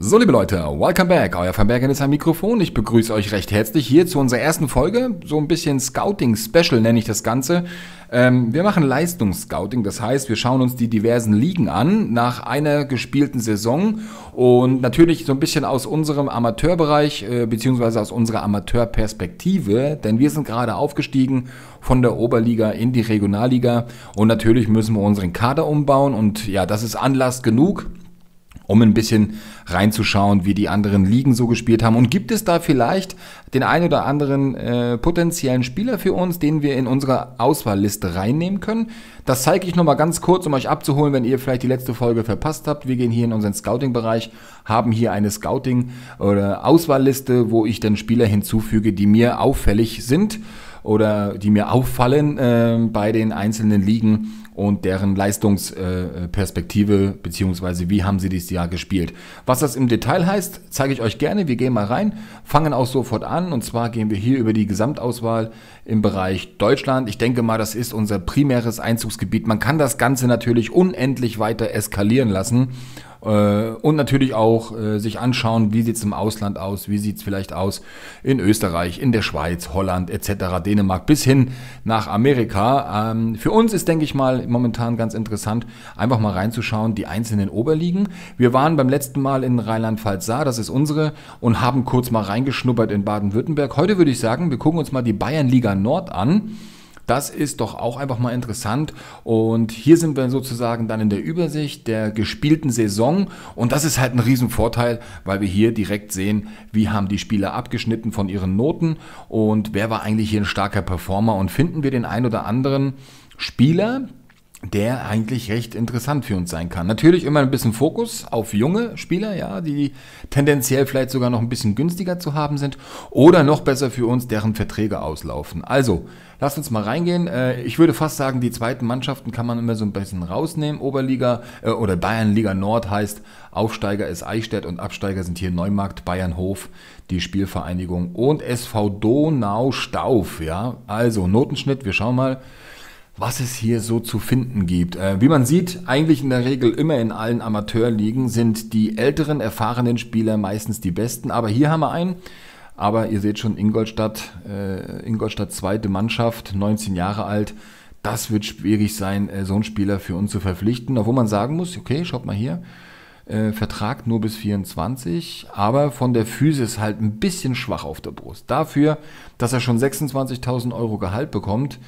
So, liebe Leute, welcome back. Euer Verbergen ist am Mikrofon. Ich begrüße euch recht herzlich hier zu unserer ersten Folge. So ein bisschen Scouting-Special nenne ich das Ganze. Ähm, wir machen Leistungsscouting, das heißt, wir schauen uns die diversen Ligen an nach einer gespielten Saison und natürlich so ein bisschen aus unserem Amateurbereich äh, beziehungsweise aus unserer Amateurperspektive, denn wir sind gerade aufgestiegen von der Oberliga in die Regionalliga und natürlich müssen wir unseren Kader umbauen und ja, das ist Anlass genug um ein bisschen reinzuschauen, wie die anderen Ligen so gespielt haben. Und gibt es da vielleicht den ein oder anderen äh, potenziellen Spieler für uns, den wir in unsere Auswahlliste reinnehmen können? Das zeige ich nochmal ganz kurz, um euch abzuholen, wenn ihr vielleicht die letzte Folge verpasst habt. Wir gehen hier in unseren Scouting-Bereich, haben hier eine Scouting- oder Auswahlliste, wo ich dann Spieler hinzufüge, die mir auffällig sind oder die mir auffallen äh, bei den einzelnen Ligen und deren Leistungsperspektive beziehungsweise wie haben sie dieses Jahr gespielt. Was das im Detail heißt, zeige ich euch gerne. Wir gehen mal rein, fangen auch sofort an und zwar gehen wir hier über die Gesamtauswahl im Bereich Deutschland. Ich denke mal, das ist unser primäres Einzugsgebiet. Man kann das Ganze natürlich unendlich weiter eskalieren lassen äh, und natürlich auch äh, sich anschauen, wie sieht es im Ausland aus, wie sieht es vielleicht aus in Österreich, in der Schweiz, Holland etc., Dänemark bis hin nach Amerika. Ähm, für uns ist, denke ich mal, momentan ganz interessant, einfach mal reinzuschauen, die einzelnen Oberligen. Wir waren beim letzten Mal in Rheinland-Pfalz-Saar, das ist unsere, und haben kurz mal reingeschnuppert in Baden-Württemberg. Heute würde ich sagen, wir gucken uns mal die Bayernliga Nord an. Das ist doch auch einfach mal interessant. Und hier sind wir sozusagen dann in der Übersicht der gespielten Saison. Und das ist halt ein Riesenvorteil, weil wir hier direkt sehen, wie haben die Spieler abgeschnitten von ihren Noten und wer war eigentlich hier ein starker Performer. Und finden wir den ein oder anderen Spieler, der eigentlich recht interessant für uns sein kann. Natürlich immer ein bisschen Fokus auf junge Spieler, ja, die tendenziell vielleicht sogar noch ein bisschen günstiger zu haben sind oder noch besser für uns, deren Verträge auslaufen. Also, Lass uns mal reingehen. Äh, ich würde fast sagen, die zweiten Mannschaften kann man immer so ein bisschen rausnehmen. Oberliga äh, oder Bayernliga Nord heißt, Aufsteiger ist Eichstätt und Absteiger sind hier Neumarkt, Bayernhof, die Spielvereinigung und SV Donau-Stauf. Ja? Also Notenschnitt, wir schauen mal was es hier so zu finden gibt. Äh, wie man sieht, eigentlich in der Regel immer in allen Amateurligen sind die älteren, erfahrenen Spieler meistens die besten. Aber hier haben wir einen, aber ihr seht schon, Ingolstadt, äh, Ingolstadt zweite Mannschaft, 19 Jahre alt. Das wird schwierig sein, äh, so einen Spieler für uns zu verpflichten. Obwohl man sagen muss, okay, schaut mal hier, äh, Vertrag nur bis 24, aber von der Physis halt ein bisschen schwach auf der Brust. Dafür, dass er schon 26.000 Euro Gehalt bekommt,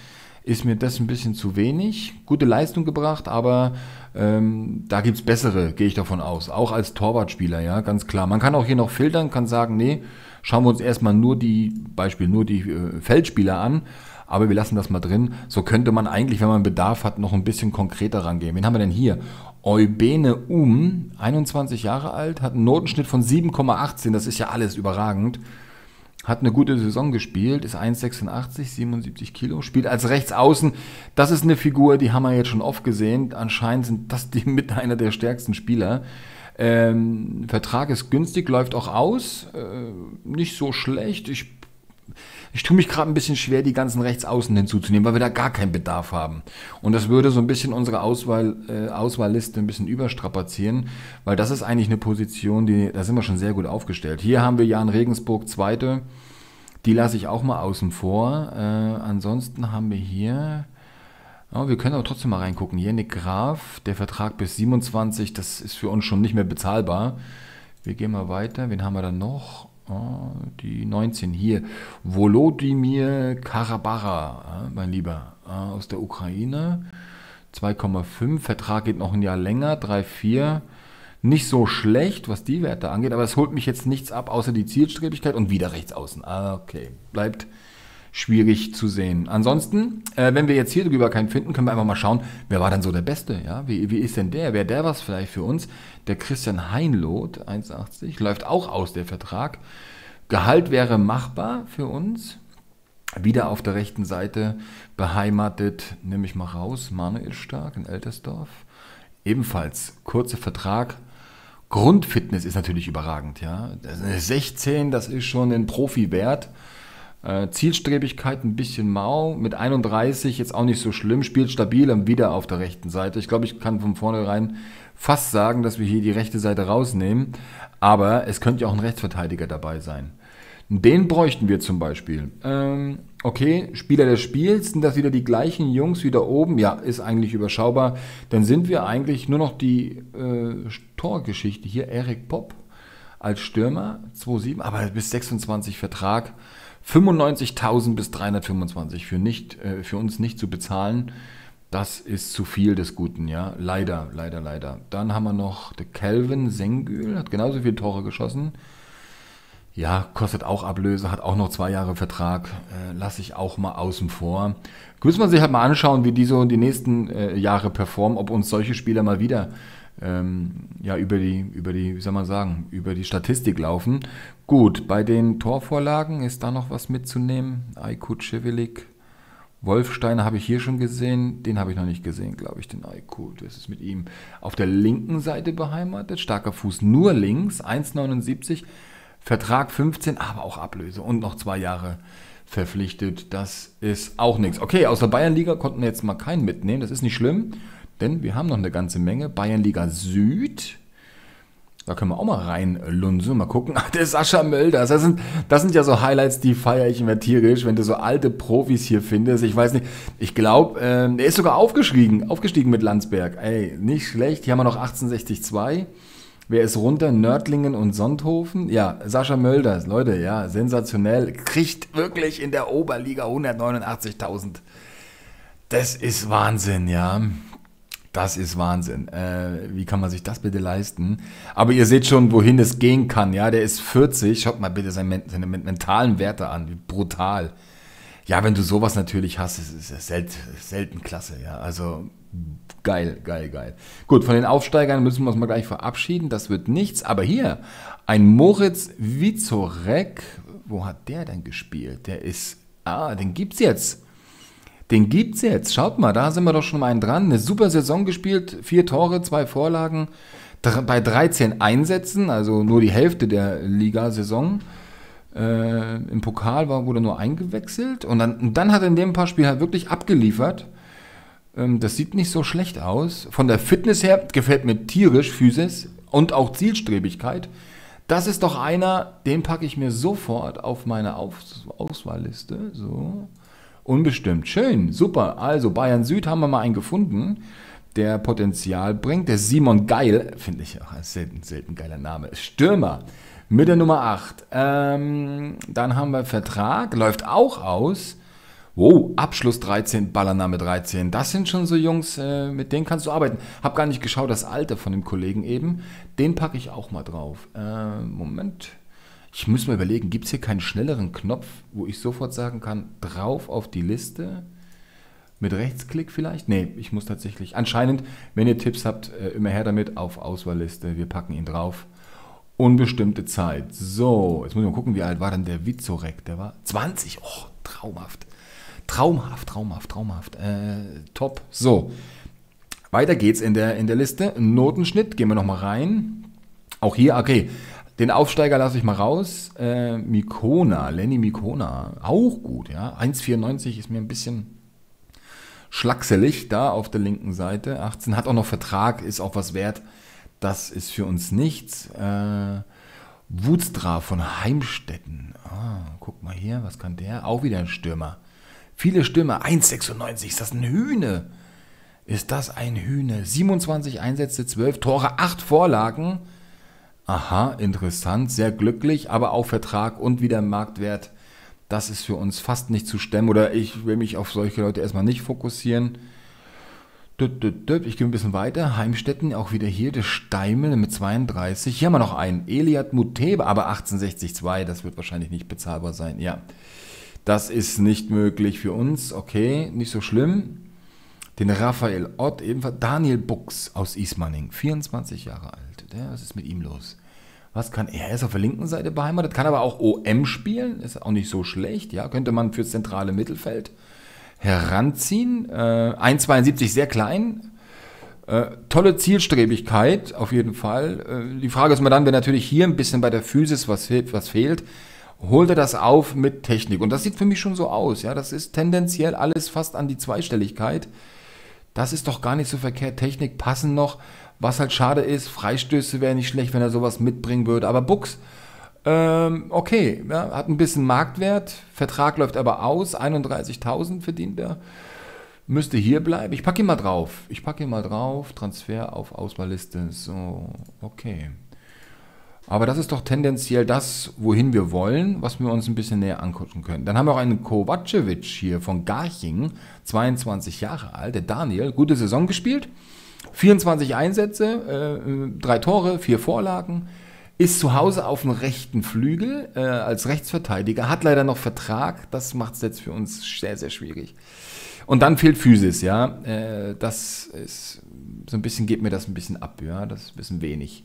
ist mir das ein bisschen zu wenig. Gute Leistung gebracht, aber ähm, da gibt es bessere, gehe ich davon aus. Auch als Torwartspieler, ja, ganz klar. Man kann auch hier noch filtern, kann sagen, nee, schauen wir uns erstmal nur die, Beispiel nur die äh, Feldspieler an, aber wir lassen das mal drin. So könnte man eigentlich, wenn man Bedarf hat, noch ein bisschen konkreter rangehen. Wen haben wir denn hier? Eubene Um, 21 Jahre alt, hat einen Notenschnitt von 7,18, das ist ja alles überragend. Hat eine gute Saison gespielt, ist 1,86, 77 Kilo, spielt als Rechtsaußen. Das ist eine Figur, die haben wir jetzt schon oft gesehen. Anscheinend sind das die mit einer der stärksten Spieler. Ähm, Vertrag ist günstig, läuft auch aus, äh, nicht so schlecht. Ich, ich tue mich gerade ein bisschen schwer, die ganzen Rechtsaußen hinzuzunehmen, weil wir da gar keinen Bedarf haben. Und das würde so ein bisschen unsere Auswahl, äh, Auswahlliste ein bisschen überstrapazieren, weil das ist eigentlich eine Position, die, da sind wir schon sehr gut aufgestellt. Hier haben wir Jan Regensburg, zweite. Die lasse ich auch mal außen vor. Äh, ansonsten haben wir hier aber wir können aber trotzdem mal reingucken. Yannick Graf, der Vertrag bis 27, das ist für uns schon nicht mehr bezahlbar. Wir gehen mal weiter. Wen haben wir dann noch? Oh, die 19 hier. Volodymyr Karabara, mein Lieber, aus der Ukraine. 2,5. Vertrag geht noch ein Jahr länger. 3,4. Nicht so schlecht, was die Werte angeht, aber es holt mich jetzt nichts ab, außer die Zielstrebigkeit und wieder rechts außen. Ah, okay. Bleibt schwierig zu sehen. Ansonsten, äh, wenn wir jetzt hier drüber keinen finden, können wir einfach mal schauen, wer war denn so der Beste? Ja? Wie, wie ist denn der? Wäre der was vielleicht für uns? Der Christian Heinloth, 1,80, läuft auch aus, der Vertrag. Gehalt wäre machbar für uns. Wieder auf der rechten Seite beheimatet, nehme ich mal raus, Manuel Stark in Eltersdorf. Ebenfalls kurzer Vertrag, Grundfitness ist natürlich überragend, ja. 16, das ist schon ein Profi wert. Äh, Zielstrebigkeit ein bisschen mau, mit 31 jetzt auch nicht so schlimm, spielt stabil und wieder auf der rechten Seite. Ich glaube, ich kann von vornherein fast sagen, dass wir hier die rechte Seite rausnehmen, aber es könnte ja auch ein Rechtsverteidiger dabei sein. Den bräuchten wir zum Beispiel. Ähm, okay, Spieler des Spiels, sind das wieder die gleichen Jungs wieder oben? Ja, ist eigentlich überschaubar. Dann sind wir eigentlich nur noch die äh, Torgeschichte hier, Erik Popp als Stürmer, 2-7, aber bis 26 Vertrag. 95.000 bis 325 für, nicht, äh, für uns nicht zu bezahlen. Das ist zu viel des Guten, ja. Leider, leider, leider. Dann haben wir noch der Calvin Sengül, hat genauso viele Tore geschossen. Ja, kostet auch Ablöse, hat auch noch zwei Jahre Vertrag, äh, lasse ich auch mal außen vor. Müssen wir sich halt mal anschauen, wie die so die nächsten äh, Jahre performen, ob uns solche Spieler mal wieder äh, ähm, ja, über die, über die, wie soll man sagen, über die Statistik laufen. Gut, bei den Torvorlagen ist da noch was mitzunehmen. Aykut Schewelik, Wolfsteiner habe ich hier schon gesehen, den habe ich noch nicht gesehen, glaube ich, den Aykut. Das ist mit ihm auf der linken Seite beheimatet, starker Fuß nur links, 1,79, Vertrag 15, aber auch Ablöse und noch zwei Jahre verpflichtet. Das ist auch nichts. Okay, aus der Bayernliga konnten wir jetzt mal keinen mitnehmen, das ist nicht schlimm. Denn wir haben noch eine ganze Menge. Bayernliga Süd. Da können wir auch mal reinlunsen, mal gucken. Ach, ah, der Sascha Mölders. Das sind, das sind ja so Highlights, die feiere ich immer tierisch, wenn du so alte Profis hier findest. Ich weiß nicht, ich glaube, ähm, er ist sogar aufgestiegen, aufgestiegen mit Landsberg. Ey, nicht schlecht. Hier haben wir noch 1862. Wer ist runter? Nördlingen und Sonthofen? Ja, Sascha Mölders, Leute, ja, sensationell. Kriegt wirklich in der Oberliga 189.000. Das ist Wahnsinn, ja. Das ist Wahnsinn. Äh, wie kann man sich das bitte leisten? Aber ihr seht schon, wohin es gehen kann. Ja, der ist 40. Schaut mal bitte seine, seine mentalen Werte an. Wie brutal. Ja, wenn du sowas natürlich hast, ist es selten, selten klasse. Ja, also geil, geil, geil. Gut, von den Aufsteigern müssen wir uns mal gleich verabschieden. Das wird nichts. Aber hier, ein Moritz Wizorek. Wo hat der denn gespielt? Der ist. Ah, den gibt's jetzt. Den gibt es jetzt. Schaut mal, da sind wir doch schon mal einen dran. Eine super Saison gespielt, vier Tore, zwei Vorlagen, bei 13 Einsätzen, also nur die Hälfte der Ligasaison. Äh, Im Pokal war, wurde nur eingewechselt und dann, und dann hat er in dem paar Spielen halt wirklich abgeliefert. Ähm, das sieht nicht so schlecht aus. Von der Fitness her gefällt mir tierisch Physis und auch Zielstrebigkeit. Das ist doch einer, den packe ich mir sofort auf meine Aus Auswahlliste. So. Unbestimmt. Schön, super. Also Bayern Süd haben wir mal einen gefunden, der Potenzial bringt. Der Simon Geil, finde ich auch ein selten, selten geiler Name. Stürmer mit der Nummer 8. Ähm, dann haben wir Vertrag, läuft auch aus. Wow, Abschluss 13, Ballername 13. Das sind schon so Jungs, äh, mit denen kannst du arbeiten. Hab gar nicht geschaut, das Alter von dem Kollegen eben. Den packe ich auch mal drauf. Äh, Moment. Ich muss mal überlegen, gibt es hier keinen schnelleren Knopf, wo ich sofort sagen kann, drauf auf die Liste? Mit Rechtsklick vielleicht? Nee, ich muss tatsächlich. Anscheinend, wenn ihr Tipps habt, äh, immer her damit auf Auswahlliste. Wir packen ihn drauf. Unbestimmte Zeit. So, jetzt muss ich mal gucken, wie alt war denn der Vizorek? Der war 20. Oh, traumhaft. Traumhaft, traumhaft, traumhaft. Äh, top. So, weiter geht's in der, in der Liste. Notenschnitt, gehen wir nochmal rein. Auch hier, okay, den Aufsteiger lasse ich mal raus. Äh, Mikona, Lenny Mikona, auch gut, ja. 1,94 ist mir ein bisschen schlackselig da auf der linken Seite. 18 hat auch noch Vertrag, ist auch was wert. Das ist für uns nichts. Äh, Wutstra von Heimstetten. Ah, guck mal hier, was kann der? Auch wieder ein Stürmer. Viele Stürmer. 1,96, ist das ein Hühne? Ist das ein Hühne? 27 Einsätze, 12 Tore, 8 Vorlagen aha, interessant, sehr glücklich, aber auch Vertrag und wieder Marktwert, das ist für uns fast nicht zu stemmen oder ich will mich auf solche Leute erstmal nicht fokussieren. Ich gehe ein bisschen weiter. Heimstetten, auch wieder hier, der Steimel mit 32. Hier haben wir noch einen. Eliad Mutebe, aber 1862, das wird wahrscheinlich nicht bezahlbar sein. Ja, das ist nicht möglich für uns. Okay, nicht so schlimm. Den Raphael Ott, ebenfalls. Daniel Buchs aus Ismaning, 24 Jahre alt. Was ist mit ihm los? Was kann er? Er ist auf der linken Seite beheimatet, kann aber auch OM spielen, ist auch nicht so schlecht. Ja, könnte man fürs zentrale Mittelfeld heranziehen. Äh, 1,72 sehr klein. Äh, tolle Zielstrebigkeit auf jeden Fall. Äh, die Frage ist mal dann, wenn natürlich hier ein bisschen bei der Physis was, fehlt, was fehlt, holt er das auf mit Technik. Und das sieht für mich schon so aus. Ja, das ist tendenziell alles fast an die Zweistelligkeit. Das ist doch gar nicht so verkehrt. Technik passen noch. Was halt schade ist, Freistöße wäre nicht schlecht, wenn er sowas mitbringen würde. Aber Buchs, ähm, okay, ja, hat ein bisschen Marktwert, Vertrag läuft aber aus, 31.000 verdient er. Müsste hier bleiben. Ich packe ihn mal drauf. Ich packe ihn mal drauf. Transfer auf Auswahlliste. So, okay. Aber das ist doch tendenziell das, wohin wir wollen, was wir uns ein bisschen näher angucken können. Dann haben wir auch einen Kovacevic hier von Garching, 22 Jahre alt, der Daniel, gute Saison gespielt. 24 Einsätze, äh, drei Tore, vier Vorlagen, ist zu Hause auf dem rechten Flügel äh, als Rechtsverteidiger, hat leider noch Vertrag, das macht es jetzt für uns sehr, sehr schwierig. Und dann fehlt Physis, ja. Äh, das ist so ein bisschen, geht mir das ein bisschen ab, ja. Das ist ein bisschen wenig.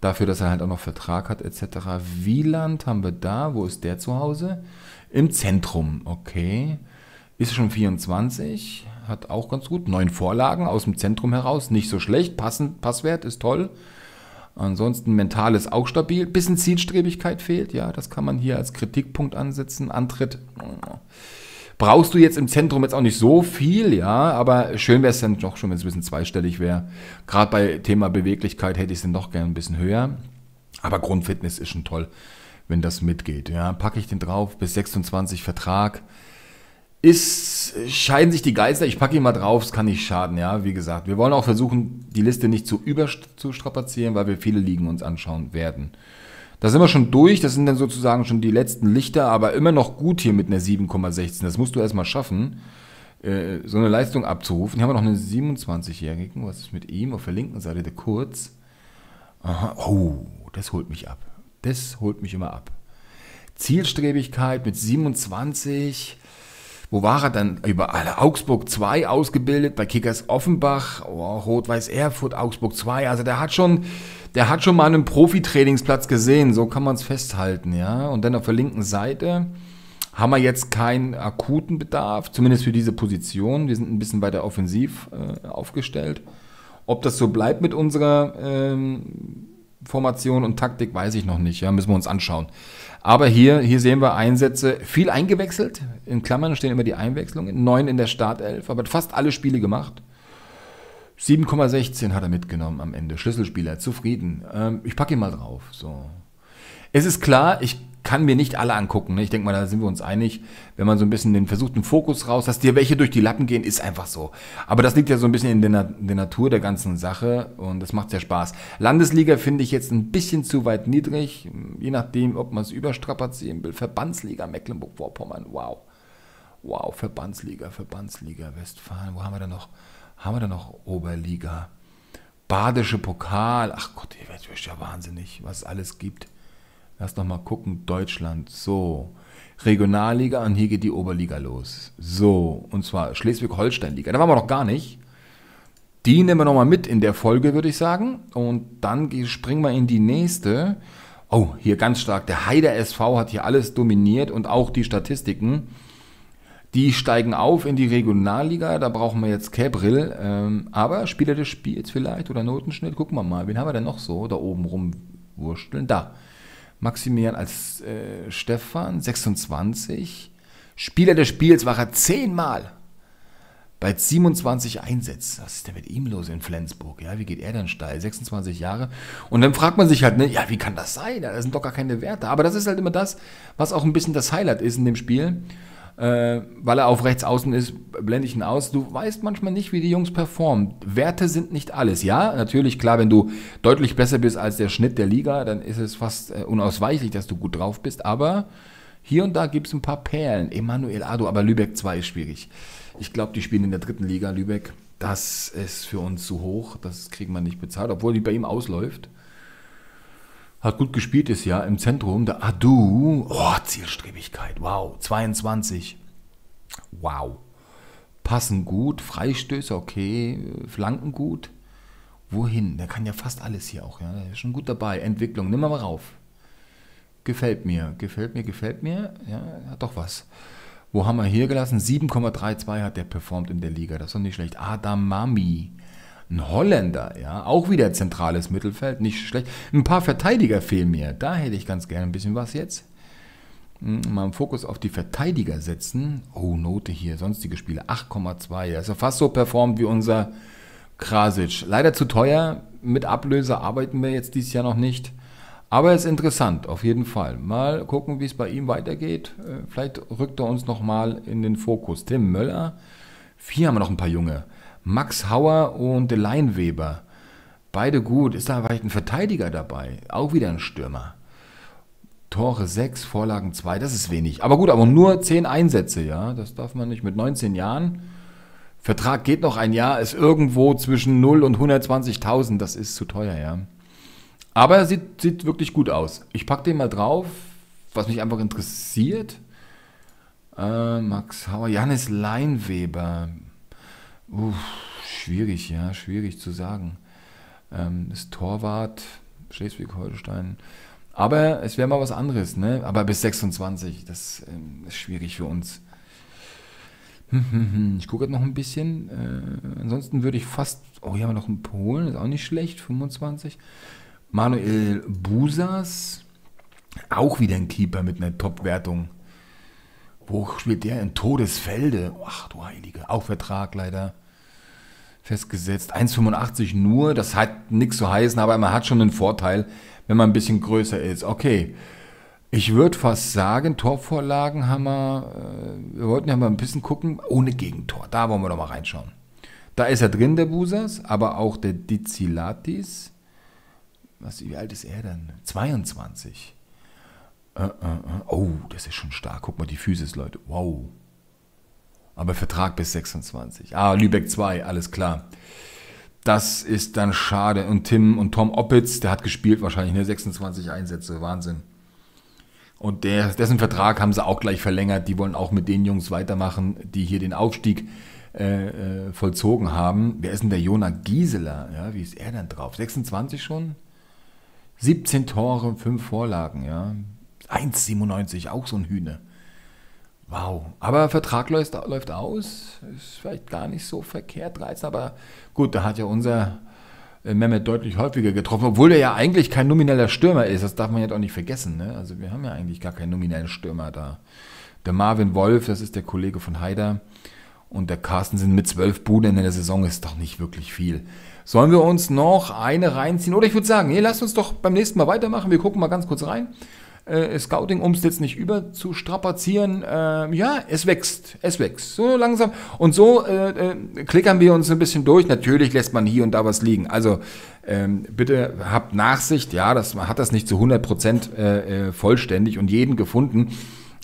Dafür, dass er halt auch noch Vertrag hat, etc. Wieland haben wir da. Wo ist der zu Hause? Im Zentrum, okay. Ist schon 24 hat auch ganz gut. Neun Vorlagen aus dem Zentrum heraus, nicht so schlecht. Passen, Passwert ist toll. Ansonsten mental ist auch stabil. Bisschen Zielstrebigkeit fehlt, ja, das kann man hier als Kritikpunkt ansetzen. Antritt brauchst du jetzt im Zentrum jetzt auch nicht so viel, ja, aber schön wäre es dann doch schon, wenn es ein bisschen zweistellig wäre. Gerade bei Thema Beweglichkeit hätte ich es dann doch gerne ein bisschen höher. Aber Grundfitness ist schon toll, wenn das mitgeht. Ja, packe ich den drauf, bis 26 Vertrag ist, scheiden sich die Geister. Ich packe ihn mal drauf, es kann nicht schaden, ja, wie gesagt. Wir wollen auch versuchen, die Liste nicht zu überzustrapazieren, weil wir viele Ligen uns anschauen werden. Da sind wir schon durch, das sind dann sozusagen schon die letzten Lichter, aber immer noch gut hier mit einer 7,16. Das musst du erstmal schaffen, äh, so eine Leistung abzurufen. Hier haben wir noch einen 27-Jährigen. Was ist mit ihm? Auf der linken Seite der Kurz. Aha, oh, das holt mich ab. Das holt mich immer ab. Zielstrebigkeit mit 27. Wo war er dann überall? Augsburg 2 ausgebildet, bei Kickers Offenbach, oh, Rot-Weiß Erfurt, Augsburg 2. Also der hat schon, der hat schon mal einen Profitrainingsplatz gesehen, so kann man es festhalten, ja. Und dann auf der linken Seite haben wir jetzt keinen akuten Bedarf, zumindest für diese Position. Wir sind ein bisschen weiter offensiv äh, aufgestellt. Ob das so bleibt mit unserer ähm, Formation und Taktik weiß ich noch nicht, ja, müssen wir uns anschauen. Aber hier, hier sehen wir Einsätze, viel eingewechselt, in Klammern stehen immer die Einwechslungen, neun in der Startelf, aber fast alle Spiele gemacht. 7,16 hat er mitgenommen am Ende, Schlüsselspieler, zufrieden. Ähm, ich packe ihn mal drauf, so. Es ist klar, ich kann mir nicht alle angucken. Ne? Ich denke mal, da sind wir uns einig. Wenn man so ein bisschen den versuchten Fokus raus, dass dir welche durch die Lappen gehen, ist einfach so. Aber das liegt ja so ein bisschen in der, der Natur der ganzen Sache und das macht sehr Spaß. Landesliga finde ich jetzt ein bisschen zu weit niedrig, je nachdem, ob man es überstrapazieren will. Verbandsliga Mecklenburg-Vorpommern, wow. Wow, Verbandsliga, Verbandsliga Westfalen. Wo haben wir da noch? Haben wir da noch Oberliga? Badische Pokal. Ach Gott, ihr werdet ja wahnsinnig, was es alles gibt. Lass noch mal gucken, Deutschland, so. Regionalliga und hier geht die Oberliga los. So, und zwar Schleswig-Holstein-Liga. Da waren wir noch gar nicht. Die nehmen wir nochmal mit in der Folge, würde ich sagen. Und dann springen wir in die nächste. Oh, hier ganz stark. Der Heider SV hat hier alles dominiert und auch die Statistiken. Die steigen auf in die Regionalliga. Da brauchen wir jetzt Cabril. Ähm, aber Spieler des Spiels vielleicht oder Notenschnitt. Gucken wir mal. Wen haben wir denn noch so da oben rumwurschteln? Da. Maximilian als äh, Stefan, 26. Spieler des Spiels war er zehnmal bei 27 Einsätzen. Was ist denn mit ihm los in Flensburg? Ja, wie geht er denn steil? 26 Jahre. Und dann fragt man sich halt, ne, ja, wie kann das sein? Da sind doch gar keine Werte. Aber das ist halt immer das, was auch ein bisschen das Highlight ist in dem Spiel äh, weil er auf rechts außen ist, blende ich ihn aus. Du weißt manchmal nicht, wie die Jungs performen. Werte sind nicht alles. Ja, natürlich, klar, wenn du deutlich besser bist als der Schnitt der Liga, dann ist es fast äh, unausweichlich, dass du gut drauf bist. Aber hier und da gibt es ein paar Perlen. Emanuel Ado, aber Lübeck 2 ist schwierig. Ich glaube, die spielen in der dritten Liga, Lübeck. Das ist für uns zu hoch. Das kriegen wir nicht bezahlt, obwohl die bei ihm ausläuft. Hat gut gespielt ist ja im Zentrum. Der Adu. Oh, Zielstrebigkeit. Wow. 22. Wow. Passen gut. Freistöße okay. Flanken gut. Wohin? Der kann ja fast alles hier auch. Ja. Der ist schon gut dabei. Entwicklung. Nimm mal rauf. Gefällt mir. Gefällt mir. Gefällt mir. Ja, hat doch was. Wo haben wir hier gelassen? 7,32 hat der performt in der Liga. Das ist doch nicht schlecht. Adam Mami. Ein Holländer, ja, auch wieder zentrales Mittelfeld, nicht schlecht. Ein paar Verteidiger fehlen mir. Da hätte ich ganz gerne ein bisschen was jetzt. Hm, mal einen Fokus auf die Verteidiger setzen. Oh, Note hier, sonstige Spiele. 8,2. Das ist ja fast so performt wie unser Krasic. Leider zu teuer. Mit Ablöse arbeiten wir jetzt dieses Jahr noch nicht. Aber ist interessant, auf jeden Fall. Mal gucken, wie es bei ihm weitergeht. Äh, vielleicht rückt er uns nochmal in den Fokus. Tim Möller. hier haben wir noch ein paar Junge. Max Hauer und Leinweber. Beide gut. Ist da vielleicht ein Verteidiger dabei? Auch wieder ein Stürmer. Tore 6, Vorlagen 2, das ist wenig. Aber gut, aber nur 10 Einsätze, ja. Das darf man nicht mit 19 Jahren. Vertrag geht noch ein Jahr, ist irgendwo zwischen 0 und 120.000. Das ist zu teuer, ja. Aber sieht, sieht wirklich gut aus. Ich packe den mal drauf, was mich einfach interessiert. Äh, Max Hauer, Janis Leinweber. Uff, schwierig, ja, schwierig zu sagen. Ähm, ist Torwart, Schleswig-Holstein. Aber es wäre mal was anderes, ne? Aber bis 26, das ähm, ist schwierig für uns. Ich gucke noch ein bisschen. Äh, ansonsten würde ich fast. Oh, hier haben wir noch einen Polen, ist auch nicht schlecht, 25. Manuel Busas, auch wieder ein Keeper mit einer Top-Wertung. Wo spielt der? In Todesfelde. Ach du Heilige. Auch Vertrag leider festgesetzt. 1,85 nur, das hat nichts zu heißen, aber man hat schon einen Vorteil, wenn man ein bisschen größer ist. Okay. Ich würde fast sagen, Torvorlagen haben wir, äh, wir wollten ja mal ein bisschen gucken, ohne Gegentor. Da wollen wir doch mal reinschauen. Da ist er drin, der Busas, aber auch der Dizilatis. Was, wie alt ist er denn? 22. Äh, äh, äh, oh, das ist schon stark. Guck mal, die Physis, Leute. Wow. Aber Vertrag bis 26. Ah, Lübeck 2, alles klar. Das ist dann schade. Und Tim und Tom Oppitz, der hat gespielt wahrscheinlich, ne? 26 Einsätze, Wahnsinn. Und der, dessen Vertrag haben sie auch gleich verlängert. Die wollen auch mit den Jungs weitermachen, die hier den Aufstieg äh, äh vollzogen haben. Wer ist denn der Jonah Gieseler? Ja, wie ist er denn drauf? 26 schon? 17 Tore, 5 Vorlagen, ja. 1,97, auch so ein Hühner. Wow. Aber Vertrag läuft, läuft aus. Ist vielleicht gar nicht so verkehrt, 13. Aber gut, da hat ja unser äh, Mehmet deutlich häufiger getroffen, obwohl er ja eigentlich kein nomineller Stürmer ist. Das darf man jetzt auch nicht vergessen. Ne? Also wir haben ja eigentlich gar keinen nominellen Stürmer da. Der Marvin Wolf, das ist der Kollege von Haider. Und der Carsten sind mit zwölf Buden in der Saison ist doch nicht wirklich viel. Sollen wir uns noch eine reinziehen? Oder ich würde sagen, nee, lasst uns doch beim nächsten Mal weitermachen. Wir gucken mal ganz kurz rein äh, Scouting, um es jetzt nicht überzustrapazieren. Äh, ja, es wächst, es wächst. So langsam. Und so äh, äh, klickern wir uns ein bisschen durch. Natürlich lässt man hier und da was liegen. Also ähm, bitte habt Nachsicht. Ja, das, man hat das nicht zu 100 Prozent äh, äh, vollständig und jeden gefunden.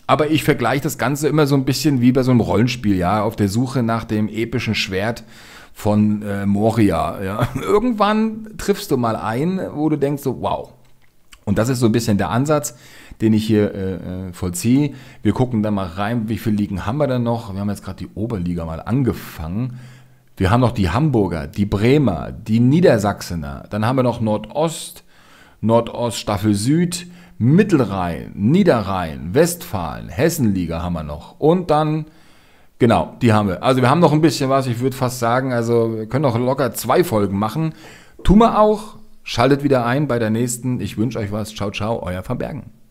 Aber ich vergleiche das Ganze immer so ein bisschen wie bei so einem Rollenspiel, ja, auf der Suche nach dem epischen Schwert von Moria. Ja. Irgendwann triffst du mal ein, wo du denkst so, wow, und das ist so ein bisschen der Ansatz, den ich hier äh, äh, vollziehe. Wir gucken da mal rein, wie viele Ligen haben wir denn noch? Wir haben jetzt gerade die Oberliga mal angefangen. Wir haben noch die Hamburger, die Bremer, die Niedersachsener. Dann haben wir noch Nordost, Nordost Staffel Süd, Mittelrhein, Niederrhein, Westfalen, Hessenliga haben wir noch. Und dann, genau, die haben wir. Also wir haben noch ein bisschen was. Ich würde fast sagen, also wir können noch locker zwei Folgen machen. Tun wir auch, Schaltet wieder ein bei der nächsten. Ich wünsche euch was. Ciao, ciao, euer Verbergen.